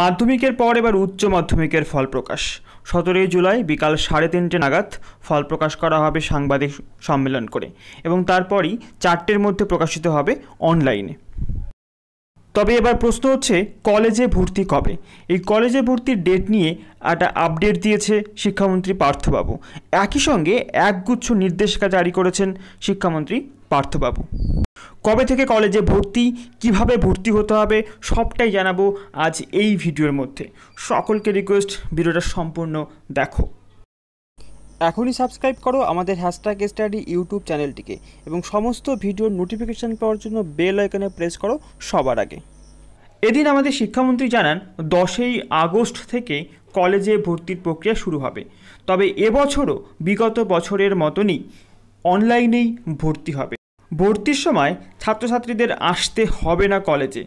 মাধ্যমিকের পর এবার উচ্চ মাধ্যমিকের ফল প্রকাশ সতেরোই জুলাই বিকাল সাড়ে তিনটে নাগাদ ফল প্রকাশ করা হবে সাংবাদিক সম্মেলন করে এবং তারপরই চারটের মধ্যে প্রকাশিত হবে অনলাইনে তবে এবার প্রশ্ন হচ্ছে কলেজে ভর্তি কবে এই কলেজে ভর্তির ডেট নিয়ে একটা আপডেট দিয়েছে শিক্ষামন্ত্রী পার্থবাবু একই সঙ্গে একগুচ্ছ নির্দেশিকা জারি করেছেন শিক্ষামন্ত্রী পার্থবাবু কবে থেকে কলেজে ভর্তি কিভাবে ভর্তি হতে হবে সবটাই জানাবো আজ এই ভিডিওর মধ্যে সকলকে রিকোয়েস্ট ভিডিওটা সম্পূর্ণ দেখো এখনই সাবস্ক্রাইব করো আমাদের হ্যাশট্যাগ স্টাডি ইউটিউব চ্যানেলটিকে এবং সমস্ত ভিডিওর নোটিফিকেশান পাওয়ার জন্য বেল আইকনে প্রেস করো সবার আগে এদিন আমাদের শিক্ষামন্ত্রী জানান দশই আগস্ট থেকে কলেজে ভর্তির প্রক্রিয়া শুরু হবে তবে এবছরও বিগত বছরের মতনই অনলাইনেই ভর্তি হবে ভর্তির সময় ছাত্রছাত্রীদের আসতে হবে না কলেজে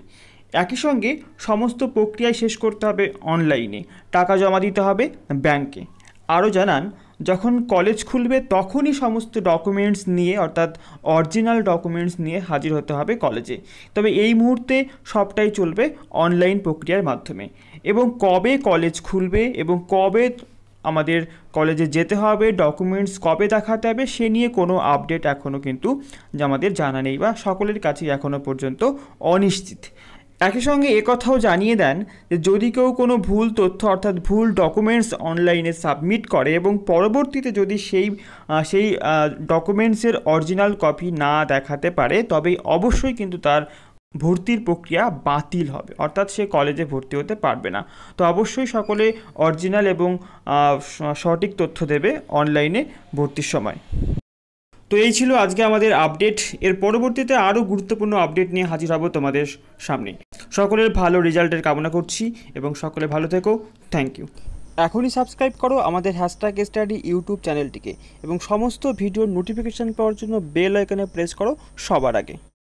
একই সঙ্গে সমস্ত প্রক্রিয়ায় শেষ করতে হবে অনলাইনে টাকা জমা দিতে হবে ব্যাংকে আরও জানান যখন কলেজ খুলবে তখনই সমস্ত ডকুমেন্টস নিয়ে অর্থাৎ অরিজিনাল ডকুমেন্টস নিয়ে হাজির হতে হবে কলেজে তবে এই মুহূর্তে সবটাই চলবে অনলাইন প্রক্রিয়ার মাধ্যমে এবং কবে কলেজ খুলবে এবং কবে আমাদের কলেজে যেতে হবে ডকুমেন্টস কবে দেখাতে হবে সে নিয়ে কোনো আপডেট এখনও কিন্তু আমাদের জানা নেই বা সকলের কাছেই এখনও পর্যন্ত অনিশ্চিত একই সঙ্গে একথাও জানিয়ে দেন যে যদি কেউ কোনো ভুল তথ্য অর্থাৎ ভুল ডকুমেন্টস অনলাইনে সাবমিট করে এবং পরবর্তীতে যদি সেই সেই ডকুমেন্টসের অরিজিনাল কপি না দেখাতে পারে তবে অবশ্যই কিন্তু তার ভর্তির প্রক্রিয়া বাতিল হবে অর্থাৎ সে কলেজে ভর্তি হতে পারবে না তো অবশ্যই সকলে অরিজিনাল এবং সঠিক তথ্য দেবে অনলাইনে ভর্তির সময় তো এই ছিল আজকে আমাদের আপডেট এর পরবর্তীতে আরও গুরুত্বপূর্ণ আপডেট নিয়ে হাজির হব তোমাদের সামনে সকলের ভালো রেজাল্টের কামনা করছি এবং সকলে ভালো থেকো থ্যাংক ইউ এখনই সাবস্ক্রাইব করো আমাদের হ্যাশট্যাগ স্টাডি ইউটিউব চ্যানেলটিকে এবং সমস্ত ভিডিওর নোটিফিকেশান পাওয়ার জন্য বেল আইকনে প্রেস করো সবার আগে